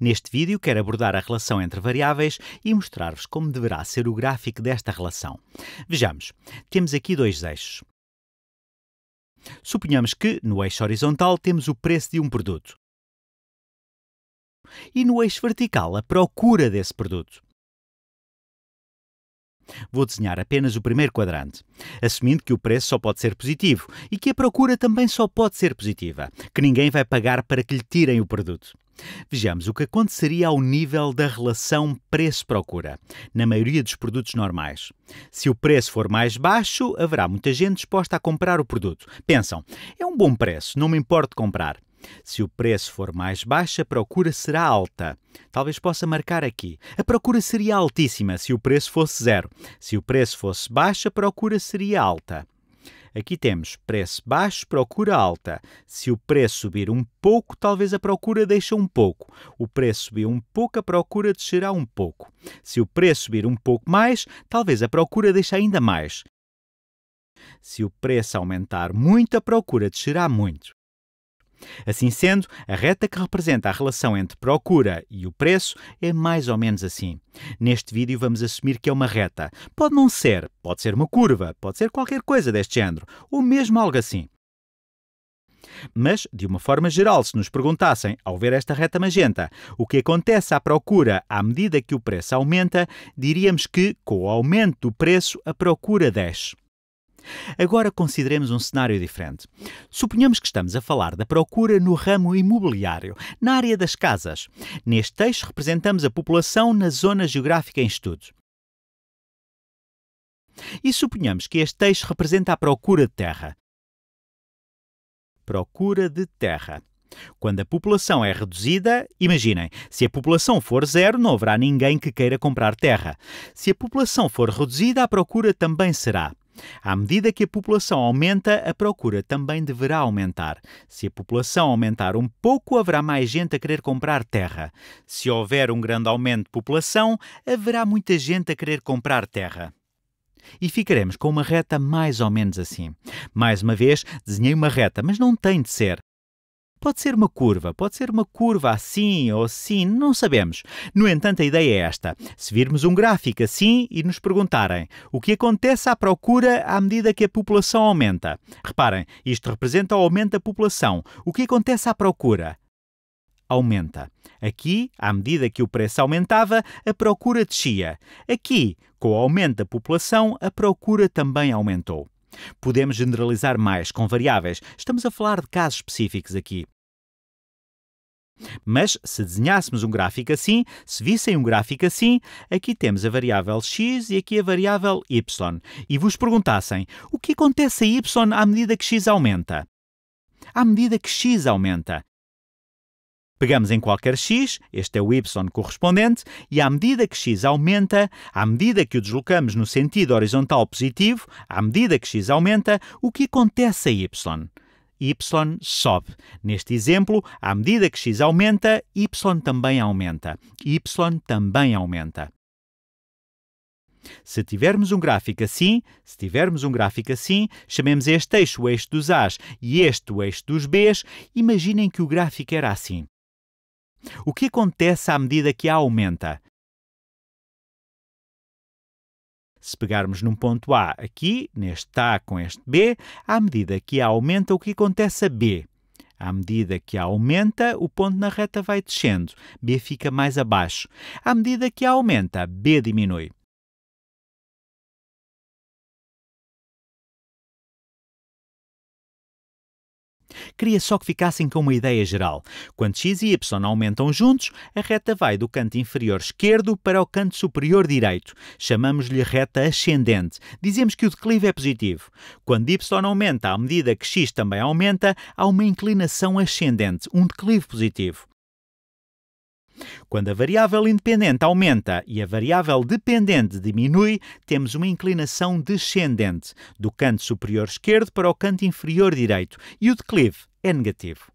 Neste vídeo quero abordar a relação entre variáveis e mostrar-vos como deverá ser o gráfico desta relação. Vejamos, temos aqui dois eixos. Suponhamos que, no eixo horizontal, temos o preço de um produto. E no eixo vertical, a procura desse produto. Vou desenhar apenas o primeiro quadrante, assumindo que o preço só pode ser positivo e que a procura também só pode ser positiva, que ninguém vai pagar para que lhe tirem o produto. Vejamos o que aconteceria ao nível da relação preço-procura, na maioria dos produtos normais. Se o preço for mais baixo, haverá muita gente disposta a comprar o produto. Pensam, é um bom preço, não me importo comprar. Se o preço for mais baixo, a procura será alta. Talvez possa marcar aqui. A procura seria altíssima se o preço fosse zero. Se o preço fosse baixo, a procura seria alta. Aqui temos preço baixo, procura alta. Se o preço subir um pouco, talvez a procura deixe um pouco. O preço subir um pouco, a procura descerá um pouco. Se o preço subir um pouco mais, talvez a procura deixe ainda mais. Se o preço aumentar muito, a procura descerá muito. Assim sendo, a reta que representa a relação entre procura e o preço é mais ou menos assim. Neste vídeo vamos assumir que é uma reta. Pode não ser, pode ser uma curva, pode ser qualquer coisa deste género, ou mesmo algo assim. Mas, de uma forma geral, se nos perguntassem, ao ver esta reta magenta, o que acontece à procura à medida que o preço aumenta, diríamos que, com o aumento do preço, a procura desce. Agora consideremos um cenário diferente. Suponhamos que estamos a falar da procura no ramo imobiliário, na área das casas. Neste texto, representamos a população na zona geográfica em estudo. E suponhamos que este texto representa a procura de terra. Procura de terra. Quando a população é reduzida, imaginem, se a população for zero, não haverá ninguém que queira comprar terra. Se a população for reduzida, a procura também será. À medida que a população aumenta, a procura também deverá aumentar. Se a população aumentar um pouco, haverá mais gente a querer comprar terra. Se houver um grande aumento de população, haverá muita gente a querer comprar terra e ficaremos com uma reta mais ou menos assim. Mais uma vez, desenhei uma reta, mas não tem de ser. Pode ser uma curva, pode ser uma curva assim ou assim, não sabemos. No entanto, a ideia é esta. Se virmos um gráfico assim e nos perguntarem o que acontece à procura à medida que a população aumenta. Reparem, isto representa o aumento da população. O que acontece à procura? Aumenta. Aqui, à medida que o preço aumentava, a procura descia. Aqui, com o aumento da população, a procura também aumentou. Podemos generalizar mais, com variáveis. Estamos a falar de casos específicos aqui. Mas se desenhássemos um gráfico assim, se vissem um gráfico assim, aqui temos a variável x e aqui a variável y. E vos perguntassem, o que acontece a y à medida que x aumenta? À medida que x aumenta, Pegamos em qualquer x, este é o y correspondente, e à medida que x aumenta, à medida que o deslocamos no sentido horizontal positivo, à medida que x aumenta, o que acontece a y? y sobe. Neste exemplo, à medida que x aumenta, y também aumenta. y também aumenta. Se tivermos um gráfico assim, se tivermos um gráfico assim, chamemos este eixo o eixo dos A's e este o eixo dos B's, imaginem que o gráfico era assim. O que acontece à medida que a aumenta? Se pegarmos num ponto A aqui, neste A com este B, à medida que A aumenta, o que acontece a B? À medida que A aumenta, o ponto na reta vai descendo, B fica mais abaixo. À medida que A aumenta, B diminui. queria só que ficassem com uma ideia geral. Quando x e y aumentam juntos, a reta vai do canto inferior esquerdo para o canto superior direito. Chamamos-lhe reta ascendente. Dizemos que o declive é positivo. Quando y aumenta à medida que x também aumenta, há uma inclinação ascendente, um declive positivo. Quando a variável independente aumenta e a variável dependente diminui, temos uma inclinação descendente, do canto superior esquerdo para o canto inferior direito, e o declive é negativo.